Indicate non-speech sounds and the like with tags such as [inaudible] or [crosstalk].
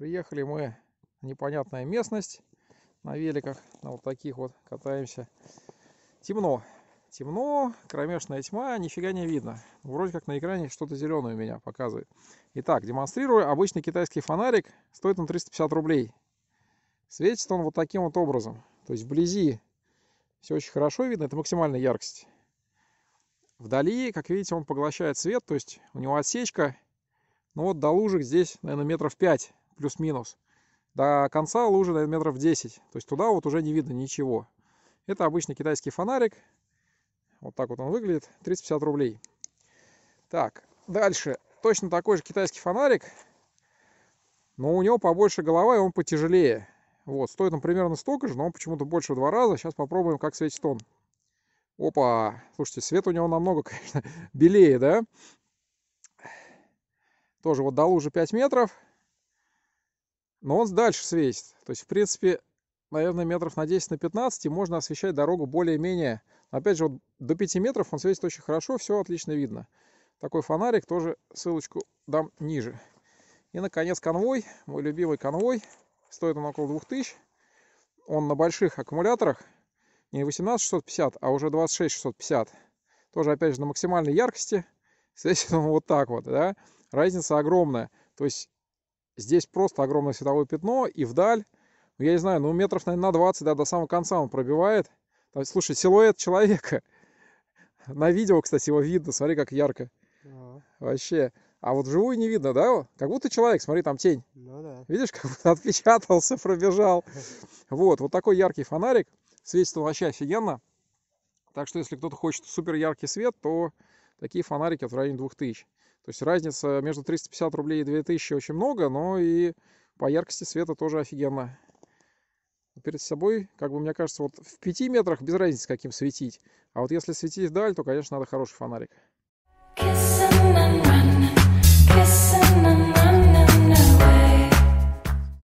Приехали мы в непонятная местность на великах, на вот таких вот катаемся. Темно, темно, кромешная тьма, нифига не видно. Вроде как на экране что-то зеленое у меня показывает. Итак, демонстрирую обычный китайский фонарик, стоит он 350 рублей. Светит он вот таким вот образом. То есть вблизи все очень хорошо видно, это максимальная яркость. Вдали, как видите, он поглощает свет, то есть у него отсечка, ну вот до лужек здесь, наверное, метров 5 плюс-минус. До конца лужи, наверное, метров 10. То есть туда вот уже не видно ничего. Это обычный китайский фонарик. Вот так вот он выглядит. 350 рублей. Так, дальше. Точно такой же китайский фонарик. Но у него побольше голова, и он потяжелее. Вот, стоит он примерно столько же, но он почему-то больше в два раза. Сейчас попробуем, как светит он. Опа! Слушайте, свет у него намного, [laughs] конечно, белее, да? Тоже вот до лужи 5 метров. Но он дальше светит. То есть, в принципе, наверное, метров на 10, на 15, и можно освещать дорогу более-менее. Опять же, вот до 5 метров он светит очень хорошо, все отлично видно. Такой фонарик, тоже ссылочку дам ниже. И, наконец, конвой, мой любимый конвой. Стоит он около 2000. Он на больших аккумуляторах. Не 18650, а уже 26650. Тоже, опять же, на максимальной яркости. [laughs] Светит он вот так вот, да. Разница огромная. То есть Здесь просто огромное световое пятно, и вдаль, ну, я не знаю, ну метров, наверное, на 20, да, до самого конца он пробивает. Там, слушай, силуэт человека. [laughs] На видео, кстати, его видно, смотри, как ярко. Ага. Вообще. А вот вживую не видно, да? Как будто человек, смотри, там тень. Ну да. Видишь, как будто отпечатался, пробежал. Вот, вот такой яркий фонарик. Светит он вообще офигенно. Так что, если кто-то хочет супер яркий свет, то такие фонарики вот в районе 2000. То есть разница между 350 рублей и 2000 очень много, но и по яркости света тоже офигенно. Перед собой, как бы мне кажется, вот в 5 метрах без разницы, каким светить. А вот если светить вдаль, то, конечно, надо хороший фонарик. Kiss.